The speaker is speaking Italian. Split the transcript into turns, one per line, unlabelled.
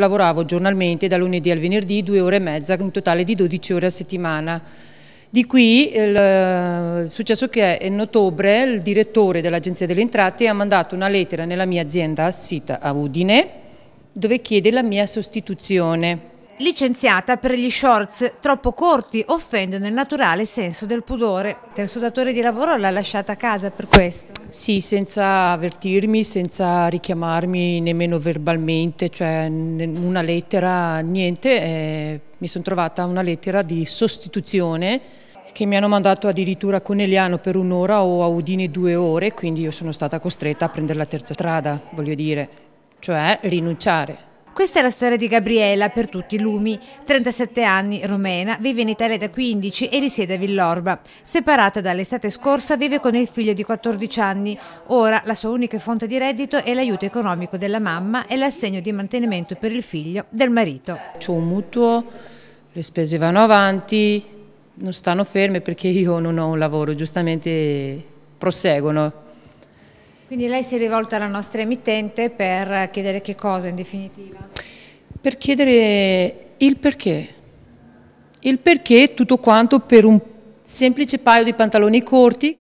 lavoravo giornalmente da lunedì al venerdì due ore e mezza, un totale di 12 ore a settimana. Di qui il eh, successo che in ottobre il direttore dell'Agenzia delle Entrate ha mandato una lettera nella mia azienda sita a Udine dove chiede
la mia sostituzione Licenziata per gli shorts troppo corti, offendono il naturale senso del pudore. Il suo datore di lavoro l'ha lasciata a casa per questo? Sì,
senza avvertirmi, senza richiamarmi nemmeno verbalmente, cioè una lettera, niente. Eh, mi sono trovata una lettera di sostituzione che mi hanno mandato addirittura a Conegliano per un'ora o a Udine due ore, quindi io sono stata costretta a prendere la terza strada, voglio dire, cioè rinunciare.
Questa è la storia di Gabriela, per tutti i lumi. 37 anni, romena, vive in Italia da 15 e risiede a Villorba. Separata dall'estate scorsa, vive con il figlio di 14 anni. Ora la sua unica fonte di reddito è l'aiuto economico della mamma e l'assegno di mantenimento per il figlio del marito. C'è un mutuo, le spese vanno avanti,
non stanno ferme perché io non ho un lavoro, giustamente proseguono
quindi lei si è rivolta alla nostra emittente per chiedere che cosa in definitiva?
Per chiedere il perché. Il perché tutto quanto per un semplice paio di pantaloni corti